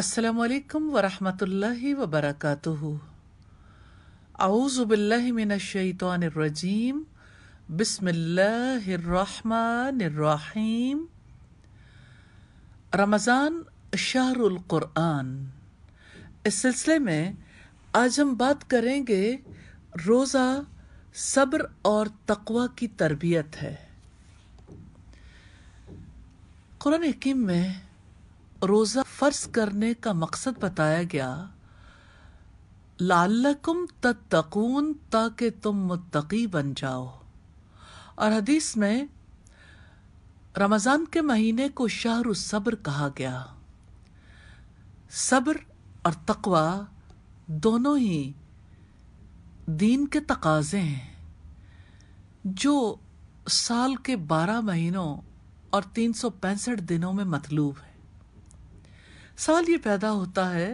असलकम वरहमतुल्लि वबरक आउज़बिल्लिमिनशैतरजीम रमज़ान शाहरुल कुरान इस सिलसिले में आज हम बात करेंगे रोज़ा सब्र और तकवा की तरबियत है कुरान में रोज़ा फ़र्ज करने का मकसद बताया गया लालकुम तकून ताकि तुम मुत्तकी बन जाओ और हदीस में रमज़ान के महीने को शाहरु सब्र कहा गया सब्र और तकवा दोनों ही दीन के तकाजे हैं जो साल के बारह महीनों और तीन सौ पैंसठ दिनों में मतलूब है सवाल ये पैदा होता है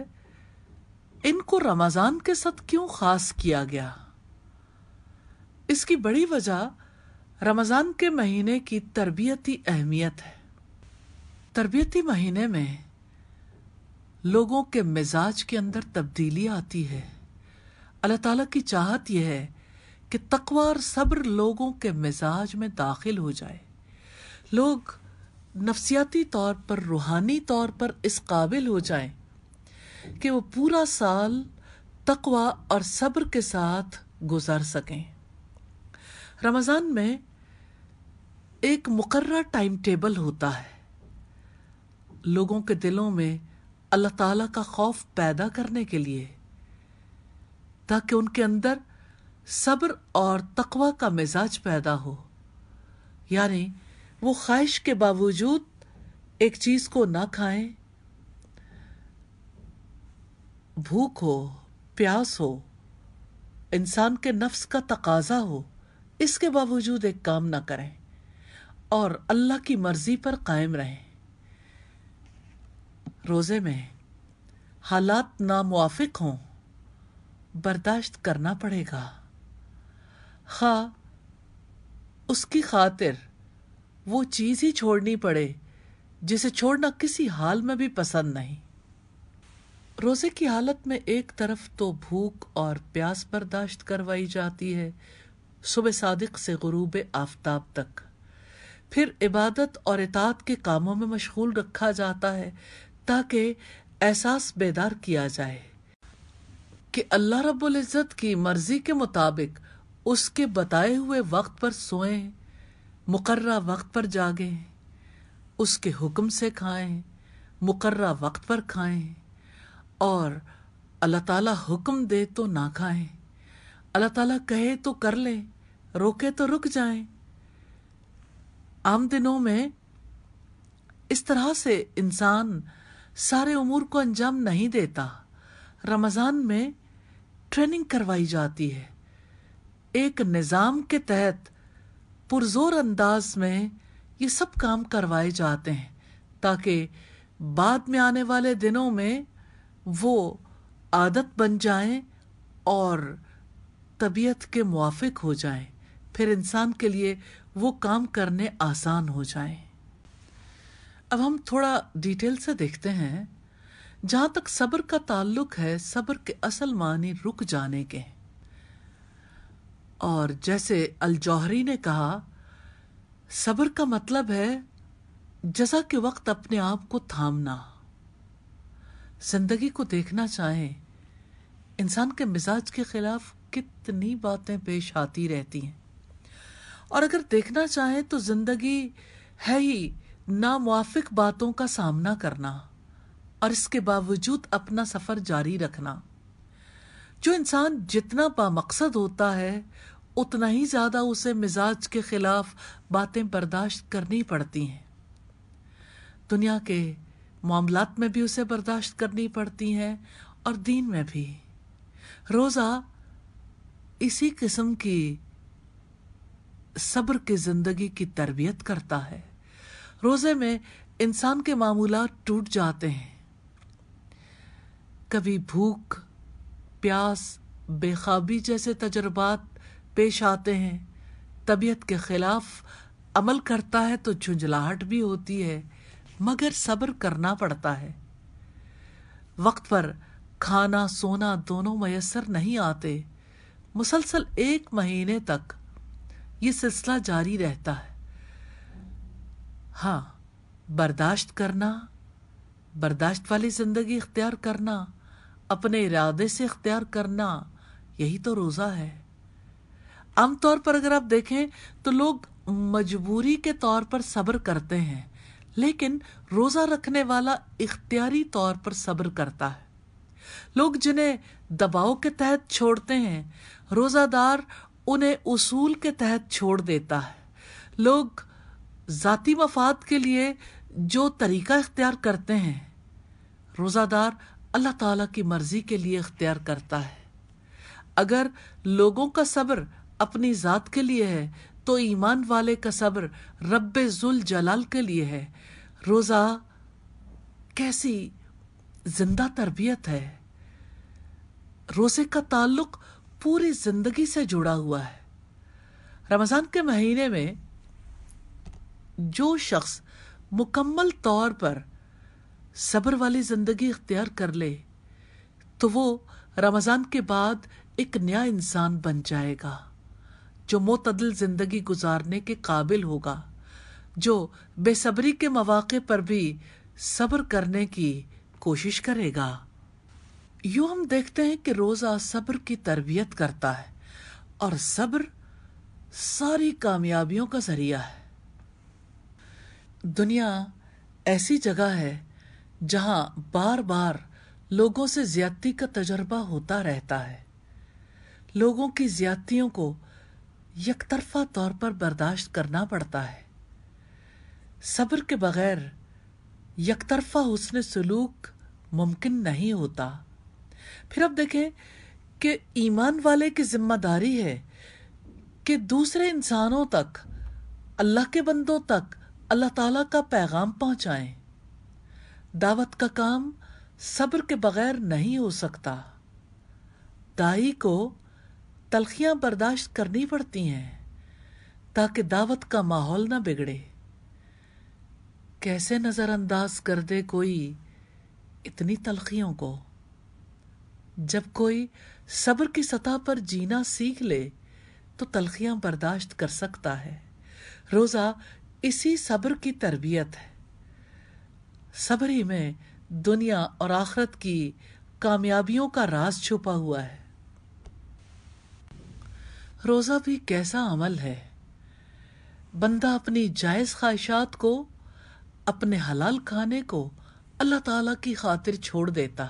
इनको रमज़ान के साथ क्यों ख़ास किया गया इसकी बड़ी वजह रमज़ान के महीने की तरबियती अहमियत है तरबियती महीने में लोगों के मिजाज के अंदर तब्दीली आती है अल्लाह ताला की चाहत यह है कि तकवार सब्र लोगों के मिजाज में दाखिल हो जाए लोग नफसियाती तौर पर रूहानी तौर पर इस काबिल हो जाए कि वो पूरा साल तकवा और सब्र के साथ गुजार सकें रमज़ान में एक मुकर्र टाइम टेबल होता है लोगों के दिलों में अल्लाह ताला का खौफ पैदा करने के लिए ताकि उनके अंदर सब्र और तकवा का मिजाज पैदा हो यानी वो ख्वाहिश के बावजूद एक चीज को ना खाएं भूख हो प्यास हो इंसान के नफ्स का तकाजा हो इसके बावजूद एक काम ना करें और अल्लाह की मर्जी पर कायम रहें रोज़े में हालात नामुआफिक हों बर्दाश्त करना पड़ेगा खा उसकी खातिर वो चीज ही छोड़नी पड़े जिसे छोड़ना किसी हाल में भी पसंद नहीं रोजे की हालत में एक तरफ तो भूख और प्यास बर्दाश्त करवाई जाती है सुबह सादिक से गुरूब आफ्ताब तक फिर इबादत और इतात के कामों में मशगूल रखा जाता है ताकि एहसास बेदार किया जाए कि अल्लाह रब्बुल इज़्ज़त की मर्जी के मुताबिक उसके बताए हुए वक्त पर सोएं मुकर्रा वक्त पर जागें उसके हुक्म से खाएं मुकर्रा वक्त पर खाएं और अल्लाह ताला हुक्म दे तो ना खाएं अल्लाह ताला कहे तो कर ले रोके तो रुक जाएं आम दिनों में इस तरह से इंसान सारे उमूर को अंजाम नहीं देता रमज़ान में ट्रेनिंग करवाई जाती है एक निज़ाम के तहत पुरजोर अंदाज में ये सब काम करवाए जाते हैं ताकि बाद में आने वाले दिनों में वो आदत बन जाए और तबीयत के मुआफिक हो जाए फिर इंसान के लिए वो काम करने आसान हो जाए अब हम थोड़ा डिटेल से देखते हैं जहाँ तक सब्र का ताल्लुक है सब्र के असल मानी रुक जाने के हैं और जैसे अलजौहरी ने कहा सब्र का मतलब है जजा के वक्त अपने आप को थामना जिंदगी को देखना चाहे इंसान के मिजाज के खिलाफ कितनी बातें पेश आती रहती हैं और अगर देखना चाहें तो जिंदगी है ही नामुआफिक बातों का सामना करना और इसके बावजूद अपना सफर जारी रखना जो इंसान जितना बामकसद होता है उतना ही ज़्यादा उसे मिजाज के खिलाफ बातें बर्दाश्त करनी पड़ती हैं दुनिया के मामलात में भी उसे बर्दाश्त करनी पड़ती हैं और दीन में भी रोज़ा इसी किस्म की सब्र की ज़िंदगी की तरबियत करता है रोज़े में इंसान के मामूला टूट जाते हैं कभी भूख प्यास बेखाबी जैसे तजुर्बात पेश आते हैं तबीयत के खिलाफ अमल करता है तो झुंझलाहट भी होती है मगर सब्र करना पड़ता है वक्त पर खाना सोना दोनों मैसर नहीं आते मुसलसल एक महीने तक ये सिलसिला जारी रहता है हाँ बर्दाश्त करना बर्दाश्त वाली ज़िंदगी इख्तियार करना अपने इरादे से इख्तियार करना यही तो रोज़ा है आमतौर पर अगर आप देखें तो लोग मजबूरी के तौर पर सब्र करते हैं लेकिन रोजा रखने वाला इख्तियारी तौर पर सब्र करता है लोग जिन्हें दबाव के तहत छोड़ते हैं रोजादार उन्हें उसूल के तहत छोड़ देता है लोग जाति मफाद के लिए जो तरीका इख्तियार करते हैं रोजादार अल्लाह ताला की मर्जी के लिए इख्तियार करता है अगर लोगों का सब्र अपनी ज़ात के लिए है तो ईमान वाले का सब्र रब जुल जलाल के लिए है रोज़ा कैसी जिंदा तरबियत है रोज़े का ताल्लुक पूरी जिंदगी से जुड़ा हुआ है रमज़ान के महीने में जो शख्स मुकम्मल तौर पर सब्र वाली ज़िंदगी इख्तियार कर ले तो वो रमज़ान के बाद एक नया इंसान बन जाएगा जो मतदल जिंदगी गुजारने के काबिल होगा जो बेसब्री के मौाक़े पर भी सब्र करने की कोशिश करेगा यूं हम देखते हैं कि रोज़ा सब्र की तरबियत करता है और सब्र सारी कामयाबियों का जरिया है दुनिया ऐसी जगह है जहां बार बार लोगों से ज्यादती का तजर्बा होता रहता है लोगों की ज्यादतियों को यकतरफा तौर पर बर्दाश्त करना पड़ता है सब्र के बगैर यकतरफा हुसन सलूक मुमकिन नहीं होता फिर अब देखें कि ईमान वाले की जिम्मेदारी है कि दूसरे इंसानों तक अल्लाह के बंदों तक अल्लाह ताला का पैगाम पहुंचाएं दावत का काम सब्र के बगैर नहीं हो सकता दाई को तलखियाँ बर्दाश्त करनी पड़ती हैं ताकि दावत का माहौल ना बिगड़े कैसे नज़रअंदाज कर दे कोई इतनी तलखियों को जब कोई सब्र की सतह पर जीना सीख ले तो तलखियाँ बर्दाश्त कर सकता है रोज़ा इसी सब्र की तरबियत है सब्र ही में दुनिया और आखरत की कामयाबियों का राज छुपा हुआ है रोज़ा भी कैसा अमल है बंदा अपनी जायज़ ख्वाहिशात को अपने हलाल खाने को अल्लाह ताला की खातिर छोड़ देता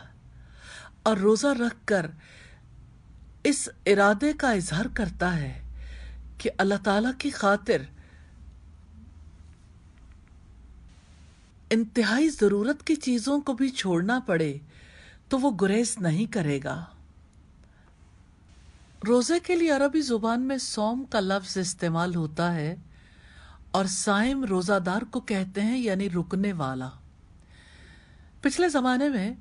और रोज़ा रख कर इस इरादे का इजहार करता है कि अल्लाह ताला की खातिर इंतहाई ज़रूरत की चीज़ों को भी छोड़ना पड़े तो वो गुरेज नहीं करेगा रोज़े के लिए अरबी ज़ुबान में सोम का लफ्ज़ इस्तेमाल होता है और साइम रोज़ादार को कहते हैं यानी रुकने वाला पिछले ज़माने में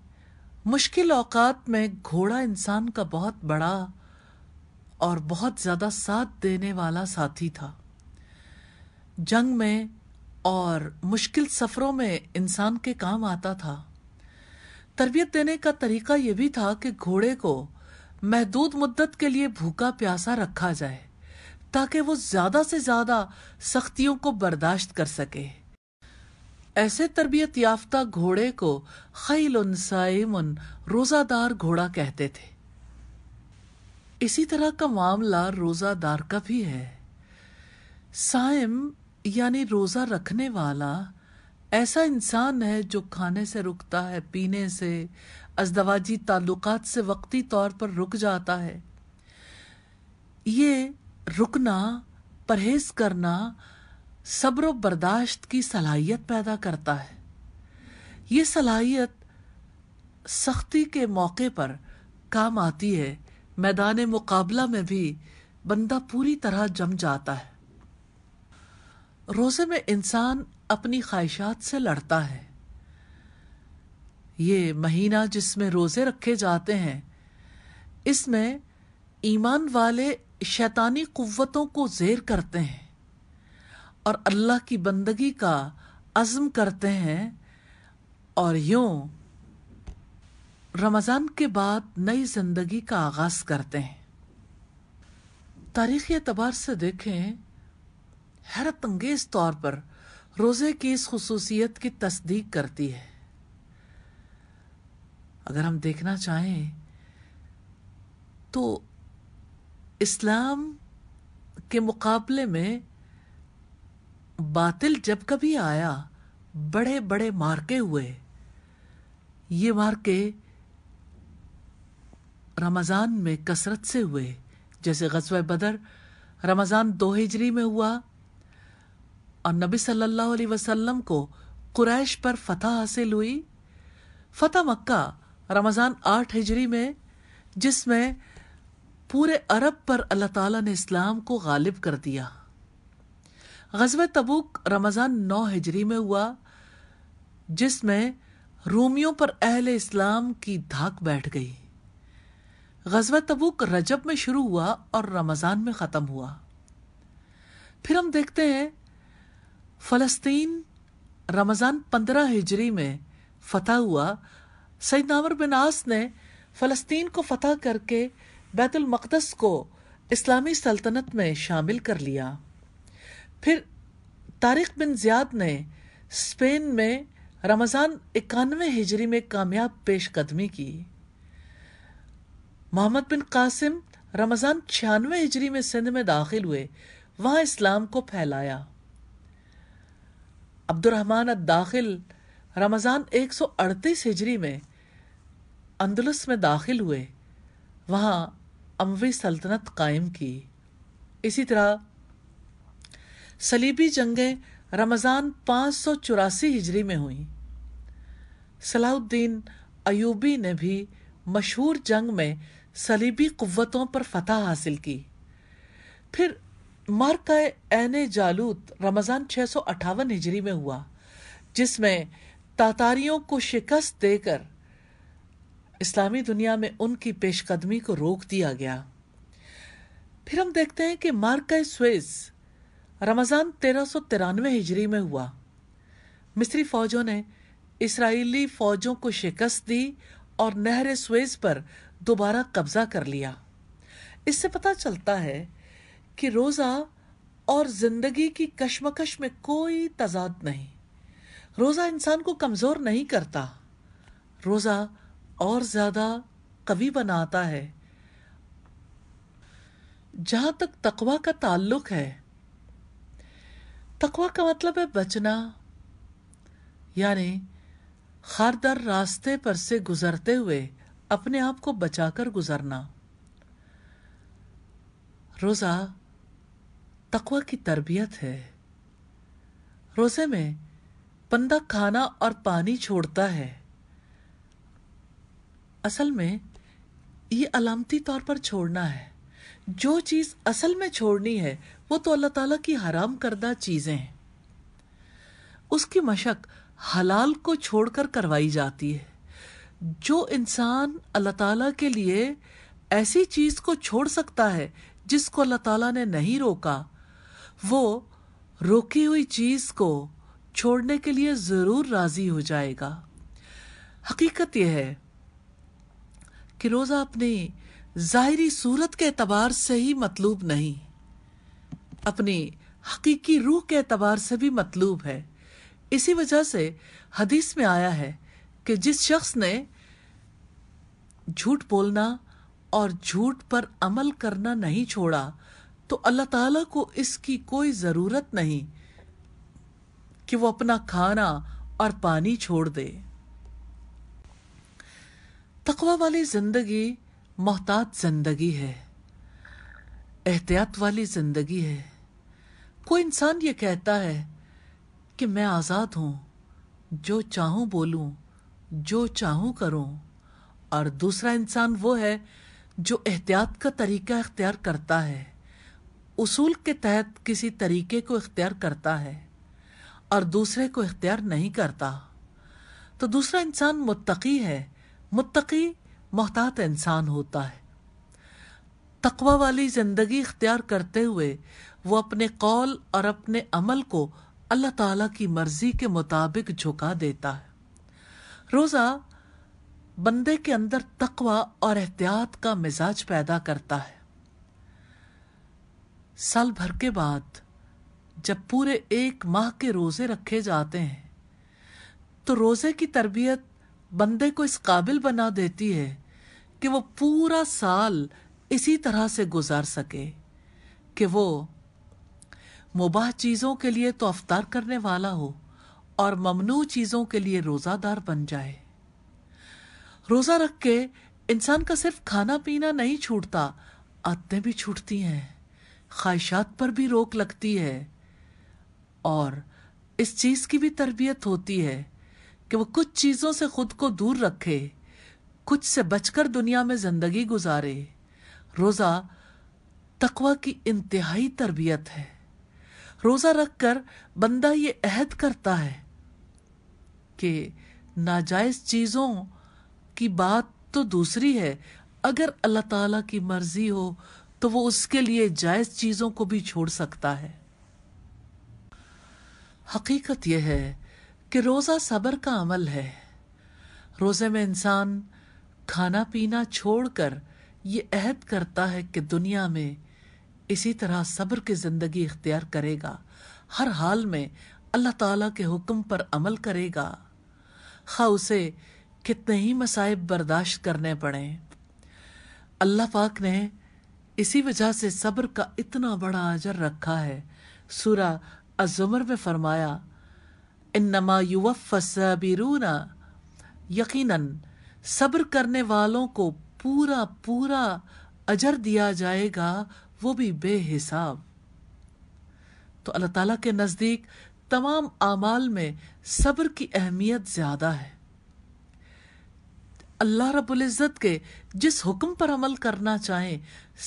मुश्किल औकात में घोड़ा इंसान का बहुत बड़ा और बहुत ज़्यादा साथ देने वाला साथी था जंग में और मुश्किल सफ़रों में इंसान के काम आता था तरबियत देने का तरीका यह भी था कि घोड़े को महदूद मुद्दत के लिए भूखा प्यासा रखा जाए ताकि वो ज्यादा से ज्यादा सख्तियों को बर्दाश्त कर सके ऐसे तरबियत याफ्ता घोड़े को खैल साइमन रोजादार घोड़ा कहते थे इसी तरह का मामला रोजादार का भी है साइम यानी रोजा रखने वाला ऐसा इंसान है जो खाने से रुकता है पीने से अजदवाजी ताल्लुकात से वक्ती तौर पर रुक जाता है ये रुकना परहेज करना सब्र बर्दाश्त की सलाहियत पैदा करता है ये सलाहियत सख्ती के मौके पर काम आती है मैदान मुकाबला में भी बंदा पूरी तरह जम जाता है रोजे में इंसान अपनी ख्वाहिशात से लड़ता है ये महीना जिसमें रोज़े रखे जाते हैं इसमें ईमान वाले शैतानी कुवतों को जेर करते हैं और अल्लाह की बंदगी का अज़म करते हैं और यूं रमज़ान के बाद नई ज़िंदगी का आगाज़ करते हैं तारीख़ी एतबार से देखें हैरत अंगेज़ तौर पर रोज़े की इस खसूसियत की तस्दीक करती है अगर हम देखना चाहें तो इस्लाम के मुकाबले में बातिल जब कभी आया बड़े बड़े मार्के हुए ये मार्के रमज़ान में कसरत से हुए जैसे गजब बदर रमज़ान दो हिजरी में हुआ और नबी सल्लल्लाहु अलैहि वसल्लम को कुरैश पर फतह हासिल हुई फतह मक्का रमज़ान आठ हिजरी में जिसमें पूरे अरब पर अल्लाह ताला ने इस्लाम को गालिब कर दिया गजब तबुक रमज़ान नौ हिजरी में हुआ जिसमें रोमियों पर अहल इस्लाम की धाक बैठ गई गजब तबुक रजब में शुरू हुआ और रमज़ान में ख़त्म हुआ फिर हम देखते हैं फ़लस्तीन रमज़ान पंद्रह हिजरी में फतह हुआ सईद नामर बिन आस ने फ़लस्तीन को फतह करके बैतुलमक़दस को इस्लामी सल्तनत में शामिल कर लिया फिर तारिक बिन ज़ियाद ने स्पेन में रमज़ान इक्यानवे हिजरी में कामयाब पेशकदमी की मोहम्मद बिन कासिम रमज़ान छियानवे हिजरी में सिंध में दाखिल हुए वहां इस्लाम को फैलाया अब्दुलरहमान दाखिल रमज़ान 138 हिजरी में अंदलस में दाखिल हुए वहाँ अमवी सल्तनत कायम की इसी तरह सलीबी जंगें रमज़ान पाँच सौ चौरासी हिजरी में हुई सलाउद्दीन अयूबी ने भी मशहूर जंग में सलीबी कुवतों पर फतह हासिल की फिर मार्का एन जालूत रमज़ान छः सौ अट्ठावन हिजरी में हुआ जिसमें तातारियों को शिकस्त देकर इस्लामी दुनिया में उनकी पेशकदमी को रोक दिया गया फिर हम देखते हैं कि मार्का स्वेज रमज़ान तेरह सौ तिरानवे हिजरी में हुआ मिस्री फौजों ने इसराइली फौजों को शिकस्त दी और नहर स्वेज पर दोबारा कब्जा कर लिया इससे पता चलता है कि रोज़ा और ज़िंदगी की कश्मकश में कोई तजाद नहीं रोज़ा इंसान को कमज़ोर नहीं करता रोज़ा और ज़्यादा कवि बनाता है जहां तक तकवा का ताल्लुक है तकवा का मतलब है बचना यानी खारदार रास्ते पर से गुजरते हुए अपने आप को बचाकर गुजरना रोज़ा तकवा की तरबियत है रोज़े में बंदा खाना और पानी छोड़ता है असल में ये अलामती तौर पर छोड़ना है जो चीज असल में छोड़नी है वो तो अल्लाह ताला की हराम करदा चीजें हैं उसकी मशक हलाल को छोड़कर करवाई जाती है जो इंसान अल्लाह ताला के लिए ऐसी चीज को छोड़ सकता है जिसको अल्लाह ताला ने नहीं रोका वो रोकी हुई चीज को छोड़ने के लिए ज़रूर राज़ी हो जाएगा हकीकत यह है कि रोज़ा अपनी ज़ाहरी सूरत के अतबार से ही मतलूब नहीं अपनी हकीकी रूह के अतबार से भी मतलूब है इसी वजह से हदीस में आया है कि जिस शख्स ने झूठ बोलना और झूठ पर अमल करना नहीं छोड़ा तो अल्लाह ताला को इसकी कोई ज़रूरत नहीं कि वो अपना खाना और पानी छोड़ दे तकवा वाली जिंदगी मोहतात जिंदगी है एहतियात वाली जिंदगी है कोई इंसान ये कहता है कि मैं आज़ाद हूँ जो चाहूँ बोलूँ जो चाहूँ करूँ और दूसरा इंसान वो है जो एहतियात का तरीका इख्तियार करता है उसूल के तहत किसी तरीके को इख्तियार करता है और दूसरे को इख्तियार नहीं करता तो दूसरा इंसान मुत्तकी है मुत्तकी मोहतात इंसान होता है तकवा वाली ज़िंदगी इख्तियार करते हुए वो अपने कौल और अपने अमल को अल्लाह ताला की मर्जी के मुताबिक झुका देता है रोज़ा बंदे के अंदर तकवा और एहतियात का मिजाज पैदा करता है साल भर के बाद जब पूरे एक माह के रोज़े रखे जाते हैं तो रोज़े की तरबियत बंदे को इस काबिल बना देती है कि वो पूरा साल इसी तरह से गुजार सके कि वो मुबाह चीज़ों के लिए तो अफ्तार करने वाला हो और ममनू चीज़ों के लिए रोज़ादार बन जाए रोज़ा रख के इंसान का सिर्फ खाना पीना नहीं छूटता आदतें भी छूटती हैं ख्वाहिशात पर भी रोक लगती है और इस चीज़ की भी तरबियत होती है कि वो कुछ चीज़ों से खुद को दूर रखे कुछ से बचकर दुनिया में ज़िंदगी गुजारे रोज़ा तकवा की इंतहाई तरबियत है रोज़ा रखकर बंदा ये अहद करता है कि नाजायज़ चीज़ों की बात तो दूसरी है अगर अल्लाह ताला की मर्जी हो तो वो उसके लिए जायज़ चीज़ों को भी छोड़ सकता है हकीकत यह है कि रोज़ा सब्र का अमल है रोज़े में इंसान खाना पीना छोड़कर ये अहद करता है कि दुनिया में इसी तरह सब्र की ज़िंदगी इख्तियार करेगा हर हाल में अल्लाह ताला के हुक्म पर अमल करेगा खा उसे कितने ही मसाइब बर्दाश्त करने पड़े अल्लाह पाक ने इसी वजह से सब्र का इतना बड़ा अजर रखा है सूरा अज़ुमर में फरमाया इन्नमा युवफ़ाबिरूना यकीनन सब्र करने वालों को पूरा पूरा अजर दिया जाएगा वो भी बेहिसाब तो अल्लाह ताला के नज़दीक तमाम आमाल में सब्र की अहमियत ज़्यादा है अल्लाह रबुल्ज़त के जिस हुक्म पर अमल करना चाहे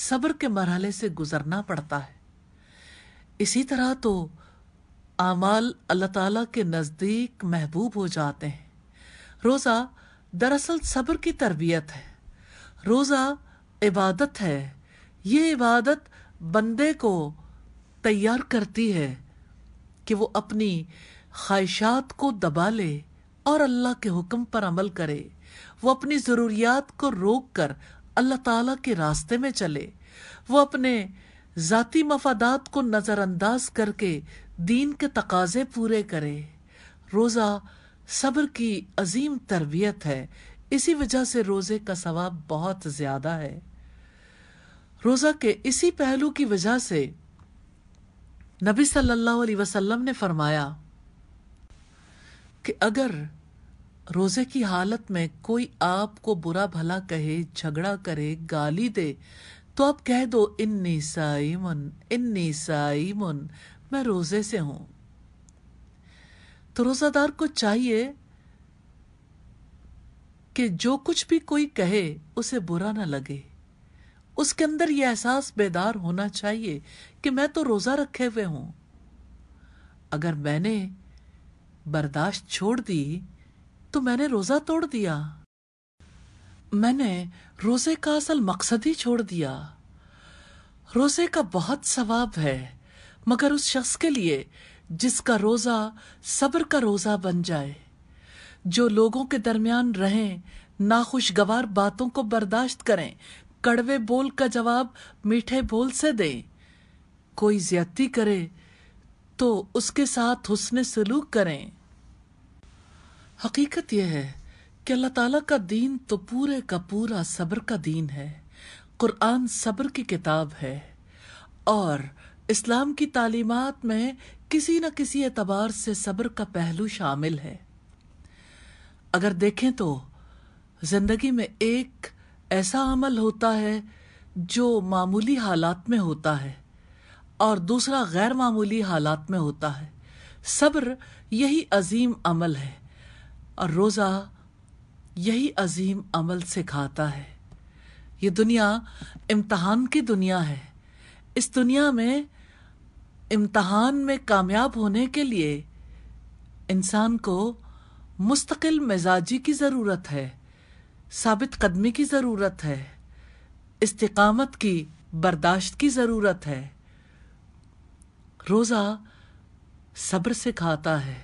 सब्र के मरहले से गुजरना पड़ता है इसी तरह तो आमाल अल्लाह ताला के नज़दीक महबूब हो जाते हैं रोज़ा दरअसल सब्र की तरबियत है रोज़ा इबादत है ये इबादत बंदे को तैयार करती है कि वो अपनी ख्वाहिशात को दबा ले और अल्लाह के हुक्म पर अमल करे वो अपनी ज़रूरियात को रोक कर अल्लाह ताला के रास्ते में चले वो अपने ज़ाती मफादात को नज़रअंदाज करके दीन के तकाजे पूरे करे रोज़ा सब्र की अजीम तरबियत है इसी वजह से रोज़े का सवाब बहुत ज़्यादा है रोज़ा के इसी पहलू की वजह से नबी सल्लल्लाहु अलैहि वसल्लम ने फरमाया कि अगर रोज़े की हालत में कोई आपको बुरा भला कहे झगड़ा करे गाली दे तो आप कह दो इन्नी साइमन इन्नी साइमन मैं रोजे से हूं तो रोजादार को चाहिए कि जो कुछ भी कोई कहे उसे बुरा ना लगे उसके अंदर यह एहसास बेदार होना चाहिए कि मैं तो रोजा रखे हुए हूं अगर मैंने बर्दाश्त छोड़ दी तो मैंने रोजा तोड़ दिया मैंने रोजे का असल मकसद ही छोड़ दिया रोजे का बहुत सवाब है मगर उस शख्स के लिए जिसका रोज़ा सब्र का रोज़ा बन जाए जो लोगों के दरमियान रहें नाखुशगवार बातों को बर्दाश्त करें कड़वे बोल का जवाब मीठे बोल से दें कोई ज्यादती करे तो उसके साथ हुसन सलूक करें हकीकत यह है कि अल्लाह ताला का दीन तो पूरे का पूरा सब्र का दीन है कुरान सब्र की किताब है और इस्लाम की तालीमात में किसी न किसी एतबार से सब्र का पहलू शामिल है अगर देखें तो जिंदगी में एक ऐसा अमल होता है जो मामूली हालात में होता है और दूसरा गैर मामूली हालात में होता है सब्र यही अजीम अमल है और रोज़ा यही अजीम अमल सिखाता है ये दुनिया इम्तहान की दुनिया है इस दुनिया में इम्तहान में कामयाब होने के लिए इंसान को मुस्तकिल मिजाजी की ज़रूरत है साबित कदमी की ज़रूरत है इस्तकामत की बर्दाश्त की ज़रूरत है रोज़ा सब्र से खाता है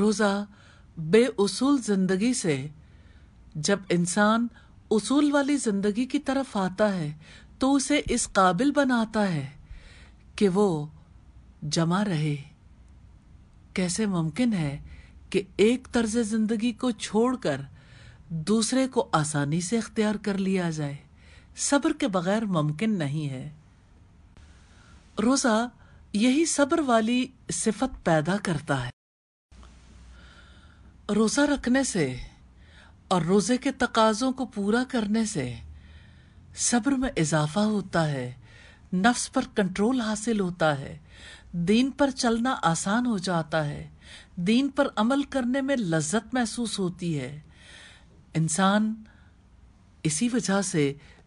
रोज़ा बेउसूल ज़िंदगी से जब इंसान उसूल वाली ज़िंदगी की तरफ आता है तो उसे इस काबिल बनाता है कि वो जमा रहे कैसे मुमकिन है कि एक तर्ज जिंदगी को छोड़कर दूसरे को आसानी से अख्तियार कर लिया जाए सब्र के बगैर मुमकिन नहीं है रोजा यही सब्र वाली सिफत पैदा करता है रोजा रखने से और रोजे के तकाजों को पूरा करने से सब्र में इजाफा होता है नफ्स पर कंट्रोल हासिल होता है दीन पर चलना आसान हो जाता है दीन पर अमल करने में लज्जत महसूस होती है इंसान इसी वजह से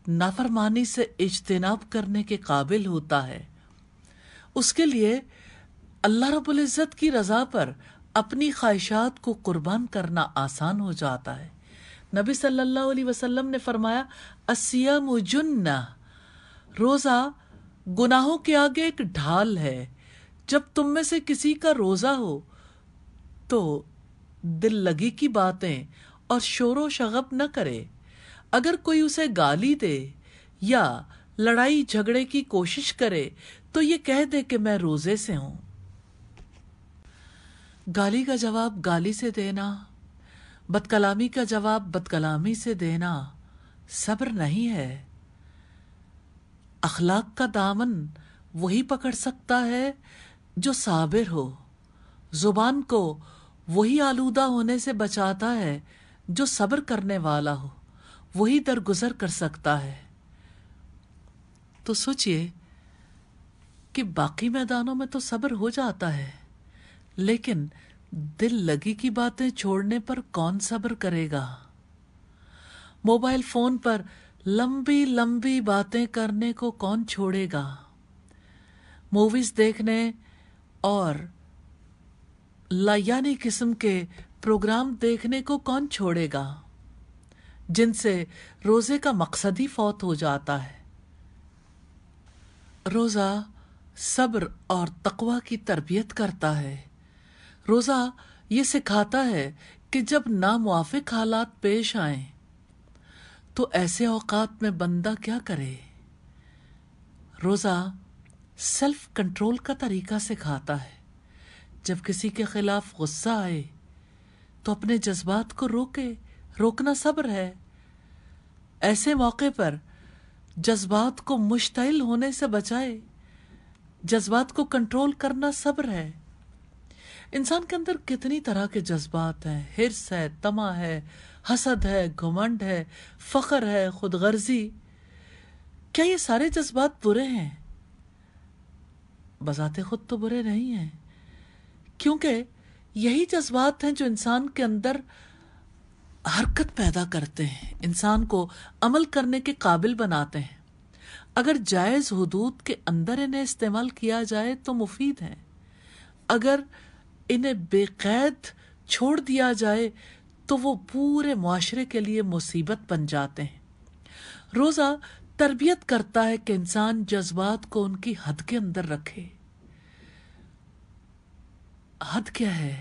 नाफरमानी से इजतनाब करने के काबिल होता है उसके लिए अल्लाह रबुल्ज़त की रज़ा पर अपनी ख्वाहिशात को कुर्बान करना आसान हो जाता है नबी सल्लल्लाहु अलैहि वसल्लम ने फरमाया असियम जुन्ना रोज़ा गुनाहों के आगे एक ढाल है जब तुम में से किसी का रोज़ा हो तो दिल लगी की बातें और शोर शगब न करे अगर कोई उसे गाली दे या लड़ाई झगड़े की कोशिश करे तो ये कह दे कि मैं रोजे से हूं गाली का जवाब गाली से देना बदकलामी का जवाब बदकलामी से देना सब्र नहीं है अखलाक का दामन वही पकड़ सकता है जो साबिर हो जुबान को वही आलूदा होने से बचाता है जो सब्र करने वाला हो वही दरगुजर कर सकता है तो सोचिए कि बाकी मैदानों में तो सब्र हो जाता है लेकिन दिल लगी की बातें छोड़ने पर कौन सब्र करेगा मोबाइल फोन पर लंबी लंबी बातें करने को कौन छोड़ेगा मूवीज देखने और लयानी किस्म के प्रोग्राम देखने को कौन छोड़ेगा जिनसे रोजे का मकसद ही फौत हो जाता है रोजा सब्र और तकवा की तरबियत करता है रोज़ा ये सिखाता है कि जब नामुआफिक हालात पेश आए तो ऐसे औकात में बंदा क्या करे रोज़ा सेल्फ कंट्रोल का तरीका सिखाता है जब किसी के खिलाफ गुस्सा आए तो अपने जज्बात को रोके रोकना सब्र है ऐसे मौके पर जज्बात को मुश्तिल होने से बचाए जज्बात को कंट्रोल करना सब्र है इंसान के अंदर कितनी तरह के जज्बात हैं हिरस है तमा है हसद है घमंड है फखर है खुद गर्जी क्या ये सारे जज्बात बुरे हैं बजाते खुद तो बुरे नहीं हैं क्योंकि यही जज्बात हैं जो इंसान के अंदर हरकत पैदा करते हैं इंसान को अमल करने के काबिल बनाते हैं अगर जायज़ हदूद के अंदर इन्हें इस्तेमाल किया जाए तो मुफीद हैं अगर इन्हें बेकैद छोड़ दिया जाए तो वो पूरे माशरे के लिए मुसीबत बन जाते हैं रोज़ा तरबियत करता है कि इंसान जज्बात को उनकी हद के अंदर रखे हद क्या है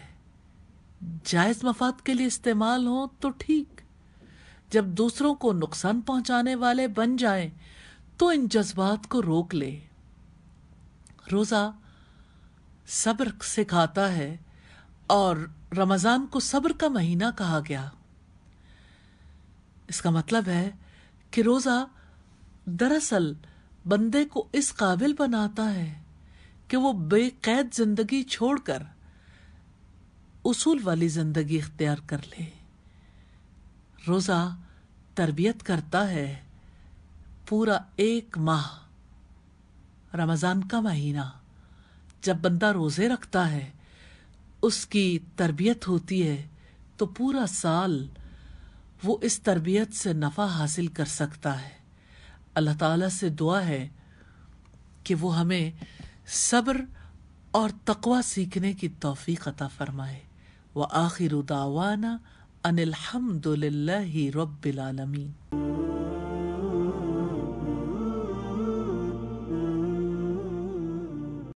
जायज मफाद के लिए इस्तेमाल हो तो ठीक जब दूसरों को नुकसान पहुंचाने वाले बन जाएं, तो इन जज्बात को रोक ले रोज़ा सब्र सिखाता है और रमज़ान को सब्र का महीना कहा गया इसका मतलब है कि रोज़ा दरअसल बंदे को इस काबिल बनाता है कि वो बेकैद जिंदगी छोड़कर उसूल वाली जिंदगी इख्तियार कर ले रोज़ा तरबियत करता है पूरा एक माह रमज़ान का महीना जब बंदा रोज़े रखता है उसकी तरबियत होती है तो पूरा साल वो इस तरबियत से नफ़ा हासिल कर सकता है अल्लाह ताला से दुआ है कि वो हमें सब्र और तकवा सीखने की तोफ़ी अता फ़रमाए व आखिर दावाना अनिलहमदुल्ला रबालमीन